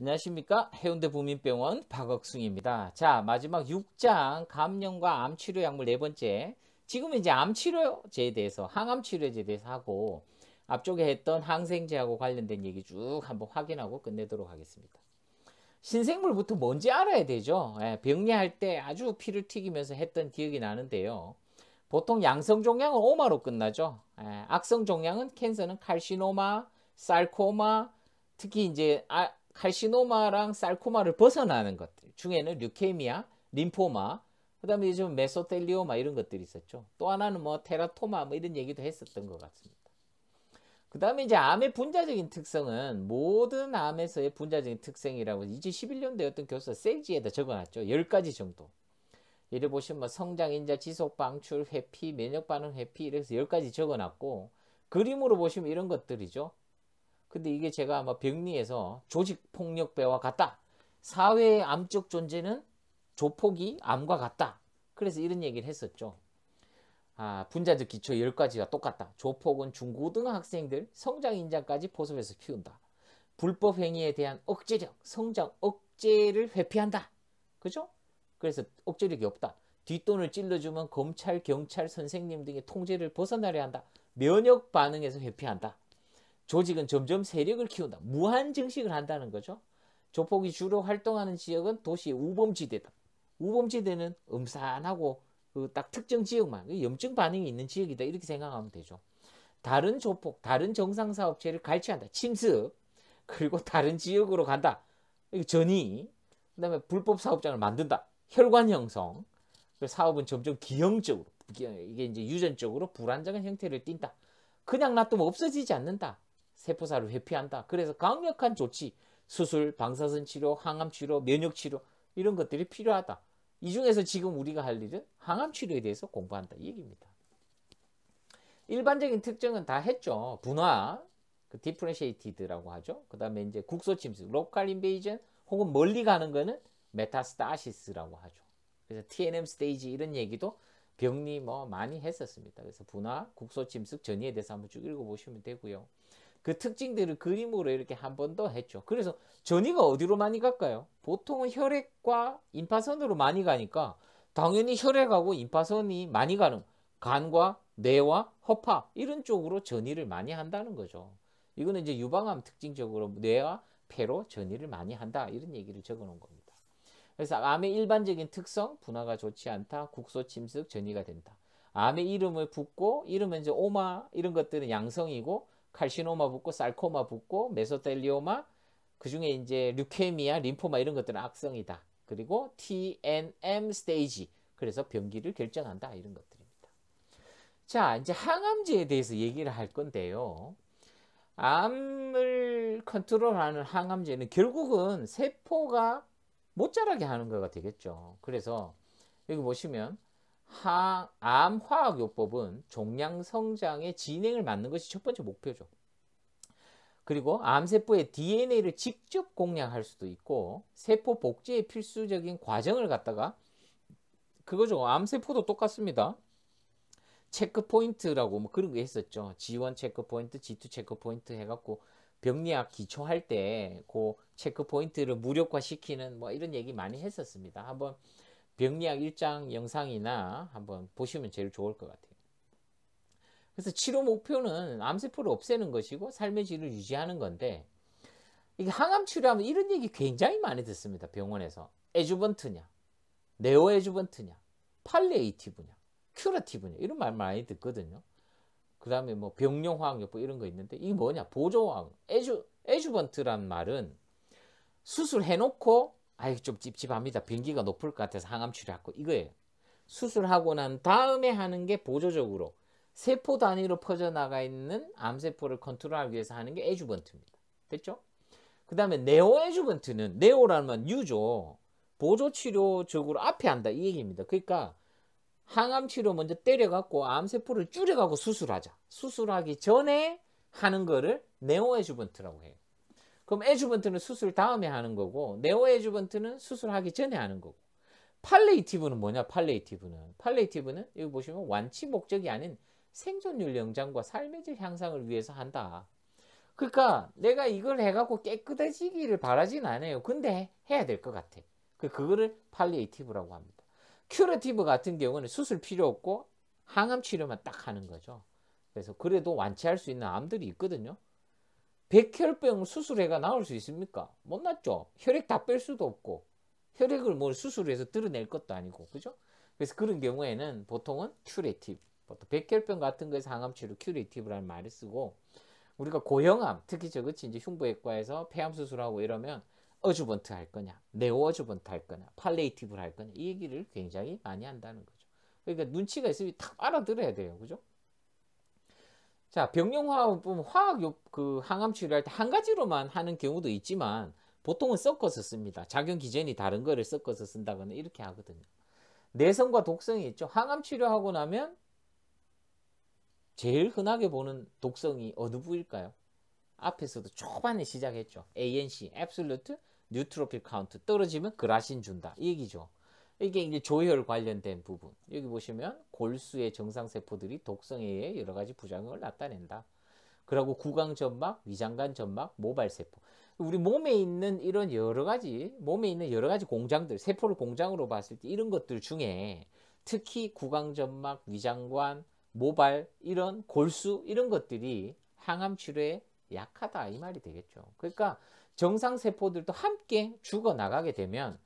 안녕하십니까 해운대 부민병원 박억승입니다. 자 마지막 6장 감염과 암치료 약물 네 번째 지금 이제 암치료제에 대해서 항암치료제에 대해서 하고 앞쪽에 했던 항생제하고 관련된 얘기 쭉 한번 확인하고 끝내도록 하겠습니다. 신생물부터 뭔지 알아야 되죠. 예, 병리할 때 아주 피를 튀기면서 했던 기억이 나는데요. 보통 양성 종양은 오마로 끝나죠. 예, 악성 종양은 캔서는 칼시노마, 살코마, 특히 이제 아, 칼시노마랑 살코마를 벗어나는 것들 중에는 류케미아, 림포마, 그다음에 이제 메소텔리오마 이런 것들이 있었죠. 또 하나는 뭐 테라토마 뭐 이런 얘기도 했었던 것 같습니다. 그다음에 이제 암의 분자적인 특성은 모든 암에서의 분자적인 특성이라고 2011년도에 어떤 교수가 셀지에다 적어놨죠. 10가지 정도. 예를 보시면 뭐 성장 인자 지속 방출 회피 면역 반응 회피 이래서 열가지 적어놨고 그림으로 보시면 이런 것들이죠. 근데 이게 제가 아마 병리에서 조직폭력배와 같다. 사회의 암적 존재는 조폭이 암과 같다. 그래서 이런 얘기를 했었죠. 아, 분자적 기초 10가지가 똑같다. 조폭은 중고등학생들 성장인자까지 포섭해서 키운다. 불법 행위에 대한 억제력, 성장 억제를 회피한다. 그죠? 그래서 억제력이 없다. 뒷돈을 찔러주면 검찰, 경찰, 선생님 등의 통제를 벗어나려 한다. 면역 반응에서 회피한다. 조직은 점점 세력을 키운다. 무한 증식을 한다는 거죠. 조폭이 주로 활동하는 지역은 도시의 우범지대다. 우범지대는 음산하고 그딱 특정 지역만 그 염증 반응이 있는 지역이다 이렇게 생각하면 되죠. 다른 조폭, 다른 정상 사업체를 갈취한다. 침습. 그리고 다른 지역으로 간다. 전이. 그다음에 불법 사업장을 만든다. 혈관 형성. 그 사업은 점점 기형적으로 이게 이제 유전적으로 불안정한 형태를 띈다. 그냥 놔두면 없어지지 않는다. 세포사을 회피한다. 그래서 강력한 조치, 수술, 방사선 치료, 항암 치료, 면역 치료 이런 것들이 필요하다. 이 중에서 지금 우리가 할 일은 항암 치료에 대해서 공부한다 이 얘기입니다. 일반적인 특징은 다 했죠. 분화, 그 디프레시에이티드라고 하죠. 그 다음에 이제 국소 침수, 로컬 인베이전 혹은 멀리 가는 거는 메타스타시스라고 하죠. 그래서 TNM 스테이지 이런 얘기도 병리 뭐 많이 했었습니다. 그래서 분화, 국소 침습 전이에 대해서 한번 쭉 읽어보시면 되고요. 그 특징들을 그림으로 이렇게 한 번 더 했죠. 그래서 전이가 어디로 많이 갈까요? 보통은 혈액과 임파선으로 많이 가니까 당연히 혈액하고 임파선이 많이 가는 간과 뇌와 허파 이런 쪽으로 전이를 많이 한다는 거죠. 이거는 이제 유방암 특징적으로 뇌와 폐로 전이를 많이 한다 이런 얘기를 적어 놓은 겁니다. 그래서 암의 일반적인 특성 분화가 좋지 않다 국소 침습 전이가 된다. 암의 이름을 붓고 이러면 이제 오마 이런 것들은 양성이고 칼시노마 붓고 살코마 붓고 메소텔리오마 그중에 이제 류케미아, 림포마 이런 것들은 악성이다. 그리고 TNM 스테이지 그래서 병기를 결정한다 이런 것들입니다. 자 이제 항암제에 대해서 얘기를 할 건데요. 암을 컨트롤하는 항암제는 결국은 세포가 못 자라게 하는 거가 되겠죠. 그래서 여기 보시면 항, 암 화학요법은 종양 성장의 진행을 막는 것이 첫 번째 목표죠. 그리고 암세포의 DNA를 직접 공략할 수도 있고 세포 복제의 필수적인 과정을 갖다가 그거죠. 암세포도 똑같습니다. 체크포인트라고 뭐 그런 게 했었죠. G1 체크포인트, G2 체크포인트 해갖고 병리학 기초할 때 그 체크포인트를 무력화시키는 뭐 이런 얘기 많이 했었습니다. 한번 병리학 1장 영상이나 한번 보시면 제일 좋을 것 같아요. 그래서 치료 목표는 암세포를 없애는 것이고 삶의 질을 유지하는 건데 이게 항암 치료하면 이런 얘기 굉장히 많이 듣습니다. 병원에서. 에주번트냐, 네오 에주번트냐, 팔레이티브냐, 큐러티브냐 이런 말 많이 듣거든요. 그 다음에 뭐 병용화학요법 이런 거 있는데 이게 뭐냐 보조화학 에주, 에주번트란 말은 수술해놓고 아이 좀 찝찝합니다. 변기가 높을 것 같아서 항암 치료하고 이거예요. 수술하고 난 다음에 하는 게 보조적으로 세포 단위로 퍼져나가 있는 암세포를 컨트롤하기 위해서 하는 게 에주번트입니다. 됐죠? 그 다음에 네오 에주번트는 네오라는 건 유죠. 보조치료적으로 앞에 한다 이 얘기입니다. 그러니까 항암치료 먼저 때려갖고 암세포를 줄여갖고 수술하자. 수술하기 전에 하는 거를 네오에주번트라고 해요. 그럼 에주번트는 수술 다음에 하는 거고 네오 에주번트는 수술하기 전에 하는 거고 팔레이티브는 뭐냐 팔레이티브는 팔레이티브는 여기 보시면 완치 목적이 아닌 생존율 영장과 삶의 질 향상을 위해서 한다. 그러니까 내가 이걸 해갖고 깨끗해지기를 바라진 않아요. 근데 해야 될 것 같아. 그, 그거를 팔리에이티브라고 합니다. 큐러티브 같은 경우는 수술 필요 없고 항암 치료만 딱 하는 거죠. 그래서 그래도 완치할 수 있는 암들이 있거든요. 백혈병 수술해가 나올 수 있습니까? 못 났죠. 혈액 다 뺄 수도 없고 혈액을 뭘 수술해서 드러낼 것도 아니고 그죠? 그래서 그런 경우에는 보통은 큐레티브 보통 백혈병 같은 거에서 항암 치료 큐레티브라는 말을 쓰고 우리가 고형암 특히 저것이 이제 흉부외과에서 폐암 수술하고 이러면 어주번트 할 거냐 네오 어주번트 할 거냐 팔레이티브를 할 거냐 이 얘기를 굉장히 많이 한다는 거죠. 그러니까 눈치가 있으면 탁 알아들어야 돼요. 그죠? 자, 병용화학은 화학 그 항암 치료할 때 한 가지로만 하는 경우도 있지만 보통은 섞어서 씁니다. 작용 기전이 다른 거를 섞어서 쓴다거나 이렇게 하거든요. 내성과 독성이 있죠. 항암 치료하고 나면 제일 흔하게 보는 독성이 어느 부일까요? 앞에서도 초반에 시작했죠. ANC, Absolute Neutrophil Count 떨어지면 그라신 준다. 이 얘기죠. 이게 이제 조혈 관련된 부분. 여기 보시면 골수의 정상세포들이 독성에 의해 여러 가지 부작용을 나타낸다. 그리고 구강점막, 위장관 점막, 모발세포. 우리 몸에 있는 이런 여러 가지, 몸에 있는 여러 가지 공장들, 세포를 공장으로 봤을 때 이런 것들 중에 특히 구강점막, 위장관, 모발, 이런 골수, 이런 것들이 항암 치료에 약하다. 이 말이 되겠죠. 그러니까 정상세포들도 함께 죽어나가게 되면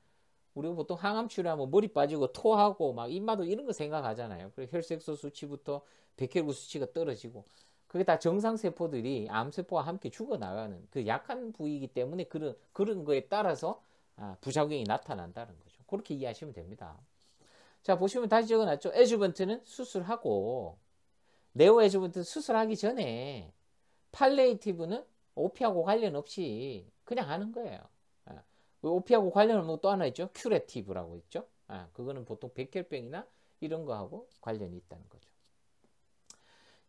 우리가 보통 항암 치료하면 뭐 머리 빠지고 토하고 막 입마도 이런 거 생각하잖아요. 그래서 혈색소 수치부터 백혈구 수치가 떨어지고 그게 다 정상 세포들이 암 세포와 함께 죽어 나가는 그 약한 부위이기 때문에 그런 그런 거에 따라서 아, 부작용이 나타난다는 거죠. 그렇게 이해하시면 됩니다. 자 보시면 다시 적어놨죠. 에주번트는 수술하고 네오 에주번트 수술하기 전에 팔레이티브는 오피하고 관련 없이 그냥 하는 거예요. 오피하고 관련 은는또 뭐 하나 있죠. 큐레티브라고 있죠. 아, 그거는 보통 백혈병이나 이런 거하고 관련이 있다는 거죠.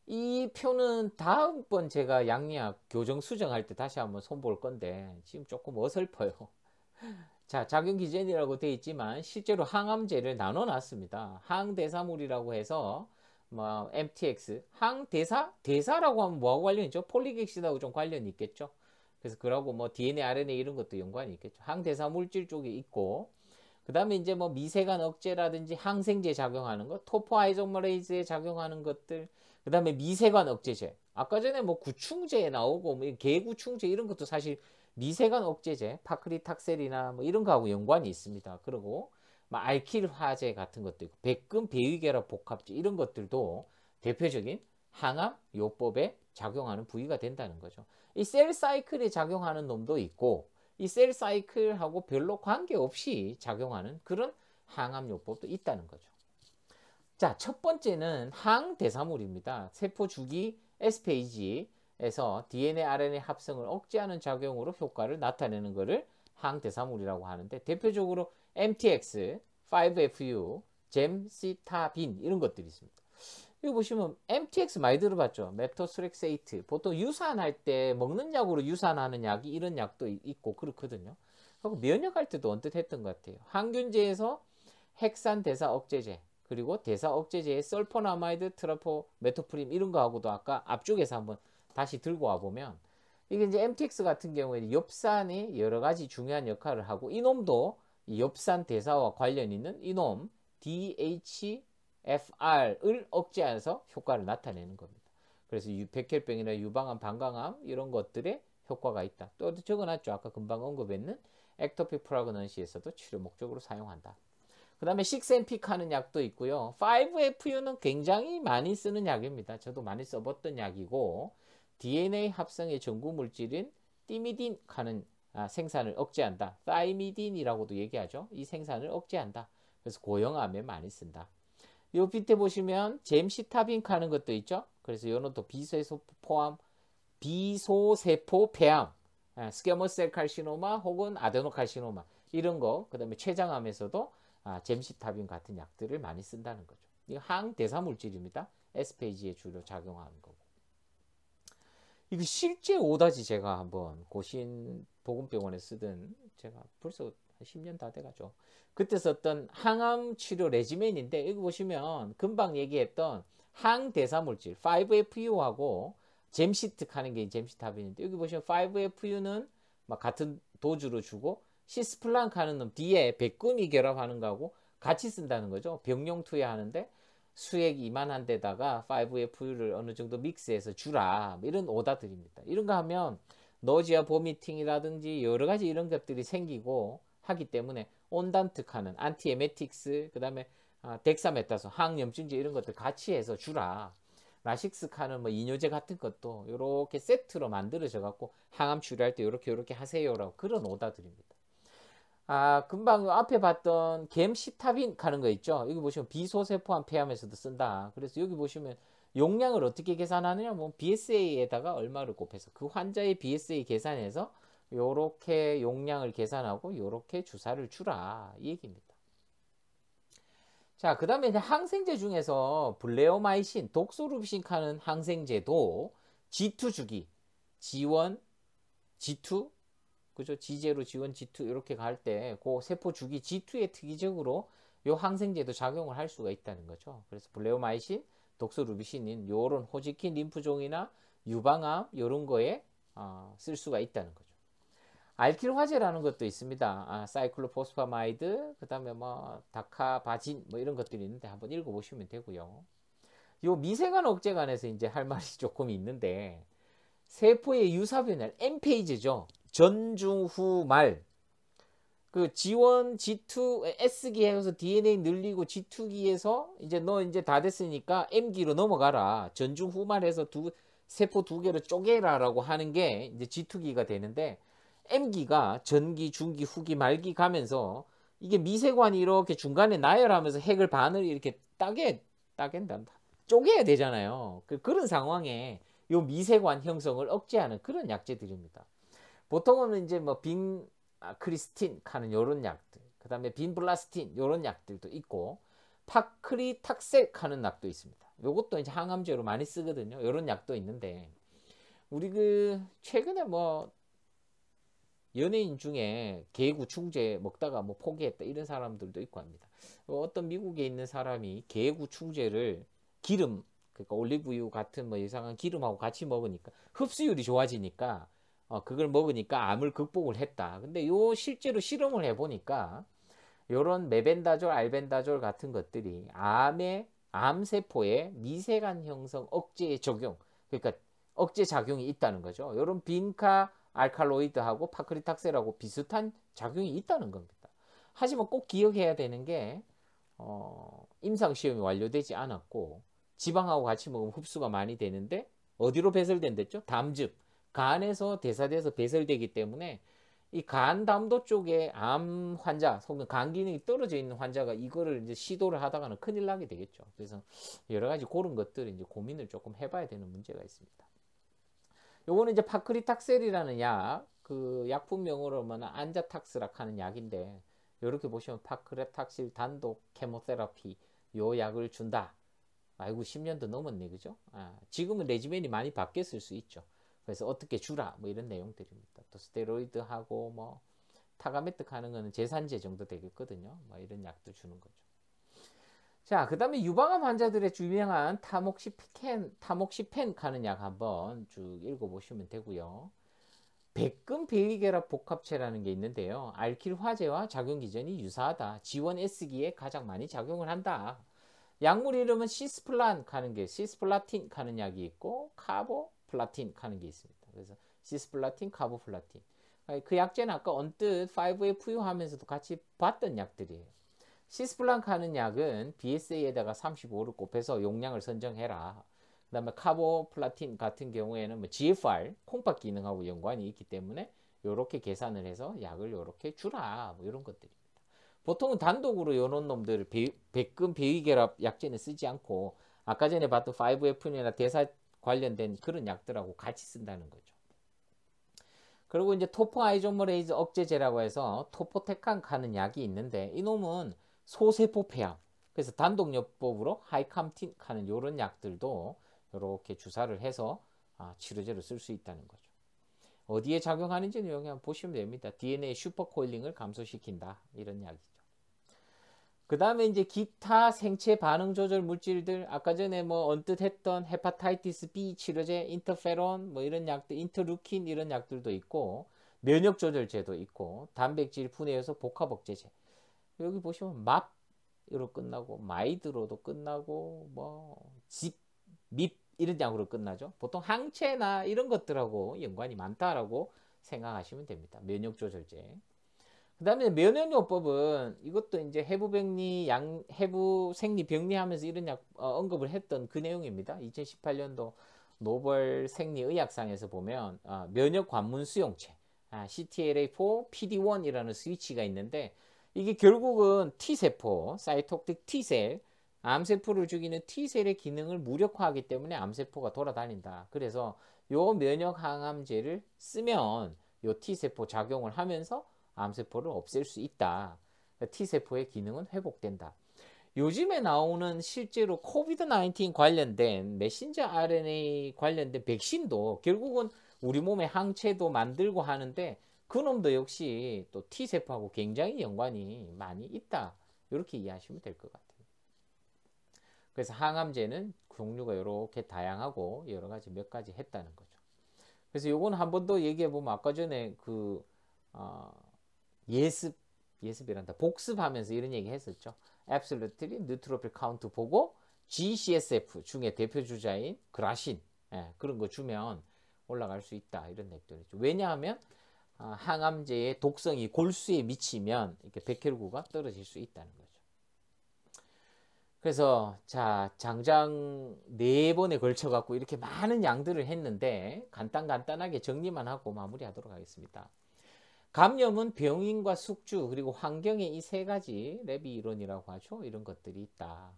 이 표는 다음번 제가 양리학 교정 수정할 때 다시 한번 손볼 건데 지금 조금 어설퍼요. 자, 작용기전이라고 되어 있지만 실제로 항암제를 나눠 놨습니다. 항대사물이라고 해서 뭐 MTX, 항대사, 대사라고 하면 뭐하고 관련이 있죠? 폴리객신하고 좀 관련이 있겠죠? 그래서 그러고 뭐 DNA, RNA 이런 것도 연관이 있겠죠. 항대사 물질 쪽에 있고 그 다음에 이제 뭐 미세간 억제라든지 항생제 작용하는 것, 토포아이소마레이즈에 작용하는 것들, 그 다음에 미세간 억제제. 아까 전에 뭐 구충제 나오고 뭐 개구충제 이런 것도 사실 미세간 억제제, 파크리탁셀이나 뭐 이런 거하고 연관이 있습니다. 그리고 뭐 알킬 화제 같은 것도 있고 백금 배위계라 복합제 이런 것들도 대표적인 항암 요법에 작용하는 부위가 된다는 거죠. 이셀 사이클이 작용하는 놈도 있고 이 셀 사이클하고 별로 관계없이 작용하는 그런 항암요법도 있다는 거죠. 자, 첫 번째는 항대사물입니다. 세포 주기 S페이지에서 DNA, RNA 합성을 억제하는 작용으로 효과를 나타내는 것을 항대사물이라고 하는데 대표적으로 MTX, 5FU, 젬시타빈 이런 것들이 있습니다. 여기 보시면 MTX 많이 들어봤죠. 맵토스렉세이트. 보통 유산할 때 먹는 약으로 유산하는 약이 이런 약도 있고 그렇거든요. 그리고 면역할 때도 언뜻 했던 것 같아요. 항균제에서 핵산 대사 억제제 그리고 대사 억제제의 설포나마이드, 트라포, 메토프림 이런 거하고도 아까 앞쪽에서 한번 다시 들고 와보면 이게 이제 MTX 같은 경우에는 엽산이 여러 가지 중요한 역할을 하고 이놈도 이 엽산 대사와 관련 있는 이놈 DH FR을 억제해서 효과를 나타내는 겁니다. 그래서 백혈병이나 유방암, 방광암 이런 것들에 효과가 있다. 또 적어놨죠. 아까 금방 언급했는 액토피 프라그넌시에서도 치료 목적으로 사용한다. 그 다음에 6MP 하는 약도 있고요. 5FU는 굉장히 많이 쓰는 약입니다. 저도 많이 써봤던 약이고 DNA 합성의 전구 물질인 띠미딘 하는 아, 생산을 억제한다. 타이미딘이라고도 얘기하죠. 이 생산을 억제한다. 그래서 고형암에 많이 쓴다. 요 밑에 보시면 잼시 타빙 하는 것도 있죠. 그래서 요는또 비소세포 포함 비소세포 폐암 아, 예, 스케머셀 칼시노마 혹은 아데노칼시노마 이런 거 그다음에 췌장암에서도 아, 잼시타빈 같은 약들을 많이 쓴다는 거죠. 이 항대사 물질입니다. s 스페이지에 주로 작용하는 거고. 이거 실제 오다지 제가 한번 고신 보건병원에 쓰던 제가 벌써 한 10년 다 돼가죠. 그때 썼던 항암 치료 레지멘인데 여기 보시면 금방 얘기했던 항대사 물질 5FU하고 잼시트 하는 게잼시탑 합인인데 여기 보시면 5FU는 막 같은 도주로 주고 시스플랑크 하는 놈 뒤에 백금이 결합하는 거하고 같이 쓴다는 거죠. 병용 투여하는데 수액 이만한 데다가 5FU를 어느 정도 믹스해서 주라 뭐 이런 오다 들입니다 이런 거 하면 노지와 보미팅이라든지 여러 가지 이런 것들이 생기고 하기 때문에 온단트카는 안티에메틱스 그 다음에 아, 덱사메타손 항염증제 이런 것들 같이 해서 주라 라식스 칸은 뭐 이뇨제 같은 것도 이렇게 세트로 만들어져 갖고 항암 치료할 때 이렇게 이렇게 하세요라고 그런 오다드립니다. 아 금방 앞에 봤던 갬시타빈 가는 거 있죠. 여기 보시면 비소세포암 폐암에서도 쓴다. 그래서 여기 보시면 용량을 어떻게 계산하느냐 뭐 BSA에다가 얼마를 곱해서 그 환자의 BSA 계산해서 요렇게 용량을 계산하고 요렇게 주사를 주라 이 얘기입니다. 자, 그 다음에 항생제 중에서 블레오마이신, 독소루비신카는 항생제도 G2 주기, 지원 G2, 그죠? g 로 지원 G2 이렇게 갈 때 그 세포 주기 g 2에 특이적으로 요 항생제도 작용을 할 수가 있다는 거죠. 그래서 블레오마이신, 독소루비신인 요런 호지킨 림프종이나 유방암 요런 거에 어, 쓸 수가 있다는 거죠. 알킬 화제라는 것도 있습니다. 아, 사이클로포스파마이드, 그 다음에 뭐 다카바진 뭐 이런 것들이 있는데 한번 읽어보시면 되고요. 요 미세관 억제관에서 이제 할 말이 조금 있는데 세포의 유사변열 M페이지죠. 전중후말 그 G1, G2, S기 해서 DNA 늘리고 G2기에서 이제 너 이제 다 됐으니까 M기로 넘어가라. 전중후말해서 두 세포 두 개를 쪼개라라고 하는 게 이제 G2기가 되는데 M기가 전기, 중기, 후기, 말기 가면서 이게 미세관이 이렇게 중간에 나열하면서 핵을 반을 이렇게 따게 따갠단다. 쪼개야 되잖아요. 그, 그런 상황에 요 미세관 형성을 억제하는 그런 약제들입니다. 보통은 이제 뭐빈 아, 크리스틴 하는 요런 약들, 그 다음에 빈 블라스틴 요런 약들도 있고 파크리탁색 하는 약도 있습니다. 요것도 이제 항암제로 많이 쓰거든요. 요런 약도 있는데 우리 그 최근에 뭐 연예인 중에 개구충제 먹다가 뭐 포기했다 이런 사람들도 있고 합니다. 어, 어떤 미국에 있는 사람이 개구충제를 기름, 그러니까 올리브유 같은 뭐 이상한 기름하고 같이 먹으니까 흡수율이 좋아지니까 어, 그걸 먹으니까 암을 극복을 했다. 근데 요 실제로 실험을 해보니까 요런 메벤다졸, 알벤다졸 같은 것들이 암의 암세포의 미세간 형성 억제 적용, 그러니까 억제 작용이 있다는 거죠. 요런 빈카 알칼로이드하고 파크리탁셀하고 비슷한 작용이 있다는 겁니다. 하지만 꼭 기억해야 되는 게 어, 임상시험이 완료되지 않았고 지방하고 같이 먹으면 흡수가 많이 되는데 어디로 배설된댔죠? 담즙, 간에서 대사돼서 배설되기 때문에 이 간담도 쪽에 암 환자 혹은 간 기능이 떨어져 있는 환자가 이거를 이제 시도를 하다가는 큰일 나게 되겠죠. 그래서 여러 가지 그런 것들을 이제 고민을 조금 해봐야 되는 문제가 있습니다. 요거는 이제 파크리탁셀이라는 약, 그 약품명으로 하면 안자탁스락 하는 약인데, 요렇게 보시면 파크리탁실 단독 케모테라피 요 약을 준다. 아이고 10년도 넘었네 그죠? 아, 지금은 레지멘이 많이 바뀌었을 수 있죠. 그래서 어떻게 주라 뭐 이런 내용들입니다. 또 스테로이드하고 뭐 타가메트 하는 거는 재산제 정도 되겠거든요. 뭐 이런 약도 주는 거죠. 자, 그 다음에 유방암 환자들의 유명한 타목시펜, 타목시펜 가는 약 한번 쭉 읽어보시면 되고요. 백금 베이겔라 복합체라는 게 있는데요. 알킬 화제와 작용 기전이 유사하다. 지원 쓰기에 가장 많이 작용을 한다. 약물 이름은 시스플란 가는 게 시스플라틴 가는 약이 있고 카보플라틴 가는 게 있습니다. 그래서 시스플라틴, 카보플라틴. 그 약제는 아까 언뜻 5FU 하면서도 같이 봤던 약들이에요. 시스플랑크 하는 약은 BSA에다가 35를 곱해서 용량을 선정해라. 그 다음에 카보플라틴 같은 경우에는 뭐 GFR, 콩팥 기능하고 연관이 있기 때문에 이렇게 계산을 해서 약을 이렇게 주라. 뭐 이런 것들입니다. 보통은 단독으로 이런 놈들을 배, 백금 배위결합 약제는 쓰지 않고 아까 전에 봤던 5F나 이 대사 관련된 그런 약들하고 같이 쓴다는 거죠. 그리고 이제 토포아이조머레이즈 억제제라고 해서 토포테칸 가는 약이 있는데 이놈은 소세포 폐암. 그래서 단독요법으로 하이캄틴 하는 이런 약들도 이렇게 주사를 해서 아, 치료제로 쓸 수 있다는 거죠. 어디에 작용하는지는 여기 한번 보시면 됩니다. DNA 슈퍼코일링을 감소시킨다. 이런 약이죠그 다음에 이제 기타 생체 반응 조절 물질들 아까 전에 뭐 언뜻 했던 헤파타이티스 B 치료제, 인터페론 뭐 이런 약들, 인터루킨 이런 약들도 있고 면역 조절제도 있고 단백질 분해해서 복합 억제제 여기 보시면 맙으로 끝나고 마이드로도 끝나고 뭐집 밉 이런 양으로 끝나죠. 보통 항체나 이런 것들하고 연관이 많다라고 생각하시면 됩니다. 면역 조절제. 그 다음에 면역요법은 이것도 이제 해부백리, 양, 해부생리 병리하면서 이런 약, 어, 언급을 했던 그 내용입니다. 2018년도 노벌 생리의학상에서 보면 어, 면역 관문 수용체, 아, CTLA4, PD1이라는 스위치가 있는데 이게 결국은 T세포, 사이톡틱 T셀, 암세포를 죽이는 T셀의 기능을 무력화하기 때문에 암세포가 돌아다닌다. 그래서 요 면역 항암제를 쓰면 요 T세포 작용을 하면서 암세포를 없앨 수 있다. T세포의 기능은 회복된다. 요즘에 나오는 실제로 코비드 19 관련된 메신저 RNA 관련된 백신도 결국은 우리 몸의 항체도 만들고 하는데 그놈도 역시 또 T세포하고 굉장히 연관이 많이 있다. 이렇게 이해하시면 될 것 같아요. 그래서 항암제는 종류가 이렇게 다양하고 여러 가지 몇 가지 했다는 거죠. 그래서 요건 한 번 더 얘기해 보면 아까 전에 그 어, 예습 예습이란다 복습하면서 이런 얘기 했었죠. Absolutely Nootropic Count 보고 GCSF 중에 대표 주자인 그라신 예, 그런 거 주면 올라갈 수 있다 이런 냅둬이죠 왜냐하면 아, 항암제의 독성이 골수에 미치면 이렇게 백혈구가 떨어질 수 있다는 거죠. 그래서 자 장장 네 번에 걸쳐 갖고 이렇게 많은 양들을 했는데 간단 간단하게 정리만 하고 마무리하도록 하겠습니다. 감염은 병인과 숙주 그리고 환경의이 세 가지 레비 이론이라고 하죠. 이런 것들이 있다.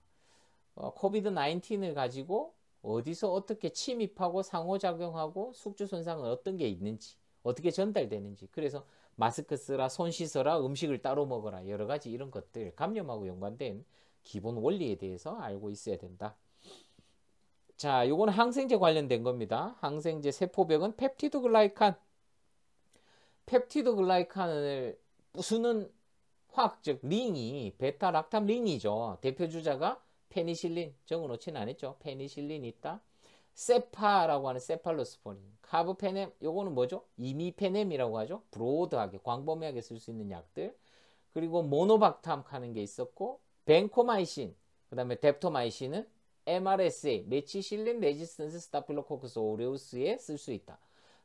어, 코비드 19을 가지고 어디서 어떻게 침입하고 상호작용하고 숙주 손상은 어떤 게 있는지 어떻게 전달되는지 그래서 마스크 쓰라 손 씻어라 음식을 따로 먹어라 여러 가지 이런 것들 감염하고 연관된 기본 원리에 대해서 알고 있어야 된다. 자, 요건 항생제 관련된 겁니다. 항생제 세포벽은 펩티드글라이칸펩티드글라이칸을 부수는 화학적 링이 베타락탐 링이죠. 대표 주자가 페니실린 적어놓지는 않았죠. 페니실린 있다. 세파라고 하는 세팔로스포닌. 카브페넴 요거는 뭐죠? 이미페넴이라고 하죠. 브로드하게 광범위하게 쓸 수 있는 약들. 그리고 모노박탐 하는 게 있었고 벤코마이신 그다음에 뎁토마이신은 MRSA 메치실린 레지스턴스 스타필로코크스 오레우스에 쓸 수 있다.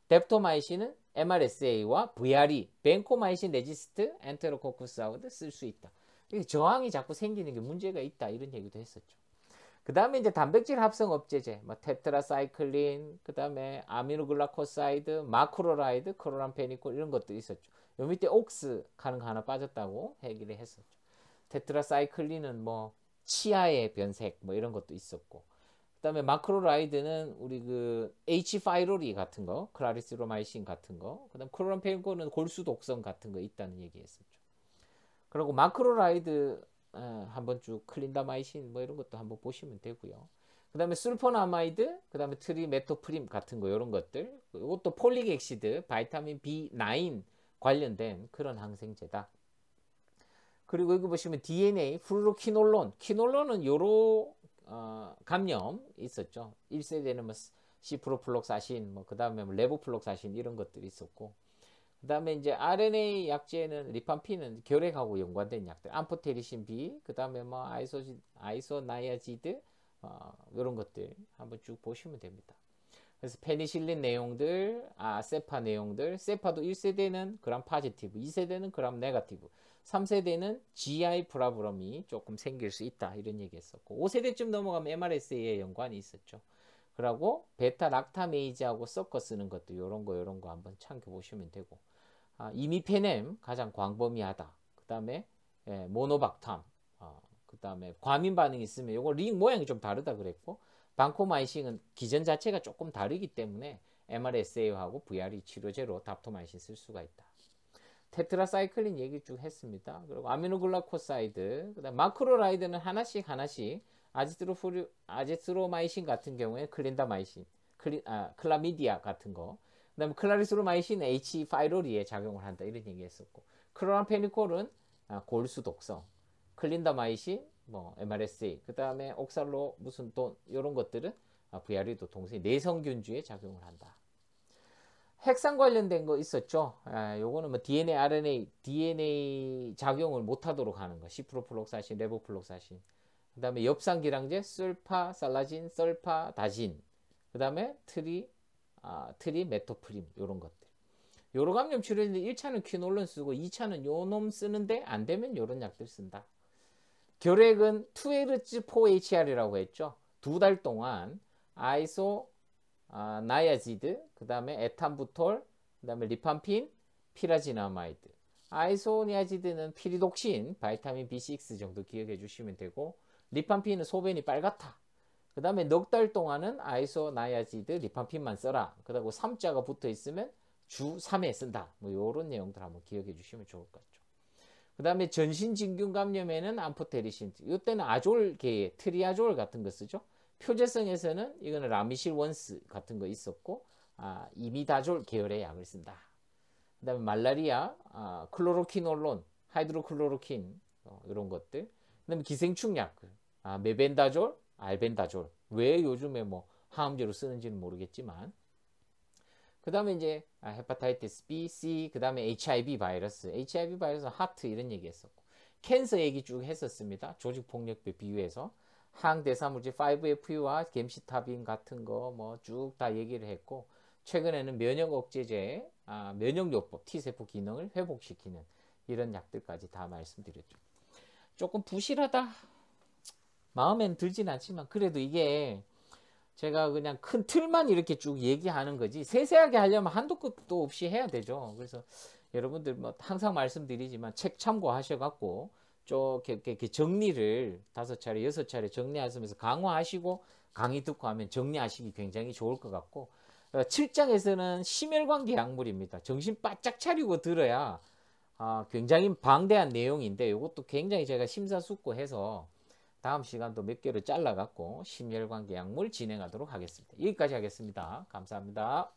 뎁토마이신은 MRSA와 VRE 벤코마이신 레지스트 엔테로코크스하고도쓸수 있다. 저항이 자꾸 생기는 게 문제가 있다 이런 얘기도 했었죠. 그 다음에 이제 단백질 합성 업제제, 뭐 테트라사이클린, 그 다음에 아미노글라코사이드, 마크로라이드, 크로람페니콜 이런 것도 있었죠. 요 밑에 옥스 가는 거 하나 빠졌다고 얘기를 했었죠. 테트라사이클린은 뭐 치아의 변색 뭐 이런 것도 있었고 그 다음에 마크로라이드는 우리 그 H파이로리 같은 거, 클라리스로마이신 같은 거, 그 다음 크로람페니콜은 골수 독성 같은 거 있다는 얘기했었죠. 그리고 마크로라이드 어, 한번 쭉 클린다마이신 뭐 이런 것도 한번 보시면 되고요. 그 다음에 슬퍼나마이드그 다음에 트리메토프림 같은 거 이런 것들 이것도 폴릭액시드, 바이타민 B9 관련된 그런 항생제다. 그리고 여기 보시면 DNA, 플루로키놀론, 키놀론은 요로 어, 감염 있었죠. 1세대는 뭐 시프로플록사신, 뭐 그 다음에 뭐 레보플록사신 이런 것들이 있었고 그 다음에 이제 RNA 약제는 리판피는 결핵하고 연관된 약들, 암포테리신 B, 그 다음에 뭐 아이소, 아이소나이아지드 어, 이런 것들 한번 쭉 보시면 됩니다. 그래서 페니실린 내용들, 아, 세파 내용들, 세파도 1세대는 그람 파지티브, 2세대는 그람 네가티브, 3세대는 GI 프라브럼이 조금 생길 수 있다 이런 얘기 했었고 5세대쯤 넘어가면 MRSA에 연관이 있었죠. 그리고 베타 락타메이지하고 섞어 쓰는 것도 요런거요런거 한번 참고 보시면 되고 아, 이미페넴 가장 광범위하다. 그 다음에 예, 모노박탐. 어, 그 다음에 과민 반응 이 있으면 요거 링 모양이 좀 다르다 그랬고 방코마이신은 기전 자체가 조금 다르기 때문에 MRSA하고 VRE 치료제로 닥토마이신 쓸 수가 있다. 테트라사이클린 얘기 쭉 했습니다. 그리고 아미노글라코사이드, 그다음 마크로라이드는 하나씩 하나씩 아지트로프류, 아지트로마이신 같은 경우에 클린다마이신, 클리, 아, 클라미디아 같은 거그 다음에 클라리스로마이신 H 파이로리에 작용을 한다 이런 얘기 했었고 크로란페니콜은 아, 골수 독성 클린다마이신 뭐 MRSA 그 다음에 옥살로 무슨 돈 이런 것들은 아, VR이도 동생 내성균주에 작용을 한다 핵산 관련된 거 있었죠 아, 요거는 뭐 DNA, RNA, DNA 작용을 못하도록 하는 거 시프로플록사신, 레보플록사신 그 다음에 엽산기량제, 썰파, 살라진, 썰파, 다진 그 다음에 트리, 아, 트리, 메토프림 요런 것들. 요로 감염 치료인데 1차는 퀴놀론 쓰고 2차는 요놈 쓰는데 안 되면 요런 약들 쓴다. 결핵은 2르츠 4HR이라고 했죠. 두 달 동안 아이소 아, 나야지드, 그다음에 에탄부톨, 그다음에 리판핀, 피라지나마이드. 아이소니아지드는 피리독신, 바이타민 B6 정도 기억해 주시면 되고 리판핀은 소변이 빨갛다. 그 다음에 넉 달 동안은 아이소나야지드 리팜핀만 써라. 그다고 3자가 붙어 있으면 주 3회 쓴다. 뭐 요런 내용들 한번 기억해 주시면 좋을 것 같죠. 그 다음에 전신진균감염에는 암포테리신, 이때는 아졸계의 트리아졸 같은 거 쓰죠. 표제성에서는 이거는 라미실 원스 같은 거 있었고 아, 이미다졸 계열의 약을 쓴다. 그 다음에 말라리아, 아, 클로로키놀론, 하이드로클로로킨 어, 이런 것들. 그 다음에 기생충약, 아, 메벤다졸, 알벤다졸. 왜 요즘에 뭐 항암제로 쓰는지는 모르겠지만 그 다음에 이제 아, 헤파타이티스 B, C, 그 다음에 HIV 바이러스, HIV 바이러스 하트 이런 얘기 했었고 캔서 얘기 쭉 했었습니다. 조직폭력배 비유해서 항대사물질 5FU와 겜시타빈 같은 거 뭐 쭉 다 얘기를 했고 최근에는 면역 억제제, 아, 면역요법, T세포 기능을 회복시키는 이런 약들까지 다 말씀드렸죠. 조금 부실하다 마음엔 들진 않지만 그래도 이게 제가 그냥 큰 틀만 이렇게 쭉 얘기하는 거지 세세하게 하려면 한도 끝도 없이 해야 되죠. 그래서 여러분들 뭐 항상 말씀드리지만 책 참고하셔갖고 쭉 이렇게, 이렇게 정리를 다섯 차례 여섯 차례 정리하시면서 강화하시고 강의 듣고 하면 정리하시기 굉장히 좋을 것 같고 7장에서는 어, 심혈관계 약물입니다. 정신 바짝 차리고 들어야 아 굉장히 방대한 내용인데 이것도 굉장히 제가 심사숙고해서 다음 시간도 몇 개를 잘라갖고 심혈관계약물 진행하도록 하겠습니다. 여기까지 하겠습니다. 감사합니다.